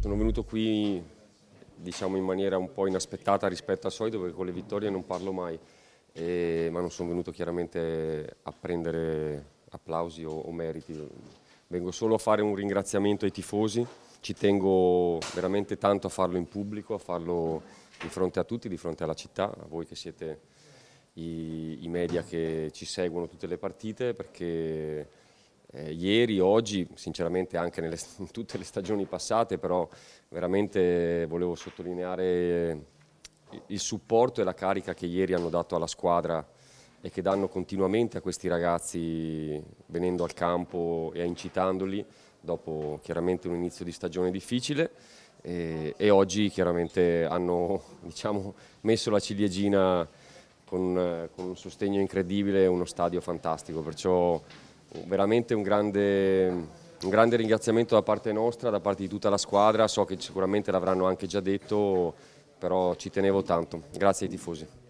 Sono venuto qui diciamo in maniera un po' inaspettata rispetto al solito perché con le vittorie non parlo mai, e, ma non sono venuto chiaramente a prendere applausi o, o meriti. Vengo solo a fare un ringraziamento ai tifosi, ci tengo veramente tanto a farlo in pubblico, a farlo di fronte a tutti, di fronte alla città, a voi che siete i, i media che ci seguono tutte le partite perché eh, ieri, oggi, sinceramente anche nelle, in tutte le stagioni passate, però veramente volevo sottolineare eh, il supporto e la carica che ieri hanno dato alla squadra e che danno continuamente a questi ragazzi venendo al campo e incitandoli dopo chiaramente un inizio di stagione difficile e, eh, e oggi chiaramente hanno diciamo, messo la ciliegina con, eh, con un sostegno incredibile e uno stadio fantastico, perciò veramente un grande, un grande, ringraziamento da parte nostra, da parte di tutta la squadra, so che sicuramente l'avranno anche già detto, però ci tenevo tanto. Grazie ai tifosi.